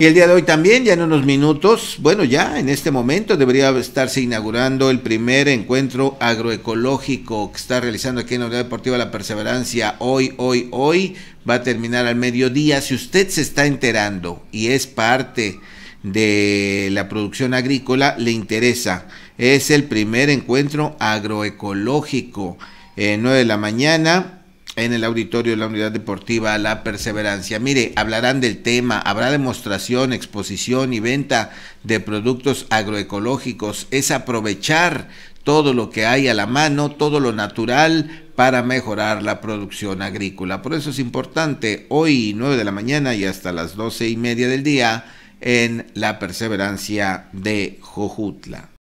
Y el día de hoy también, ya en unos minutos, bueno, ya en este momento debería estarse inaugurando el primer encuentro agroecológico que está realizando aquí en la Unidad Deportiva La Perseverancia. Hoy, hoy, hoy va a terminar al mediodía. Si usted se está enterando y es parte de la producción agrícola, le interesa. Es el primer encuentro agroecológico. en eh, 9 de la mañana, en el auditorio de la Unidad Deportiva La Perseverancia. Mire, hablarán del tema, habrá demostración, exposición y venta de productos agroecológicos. Es aprovechar todo lo que hay a la mano, todo lo natural para mejorar la producción agrícola. Por eso es importante hoy 9 de la mañana y hasta las doce y media del día en La Perseverancia de Jojutla.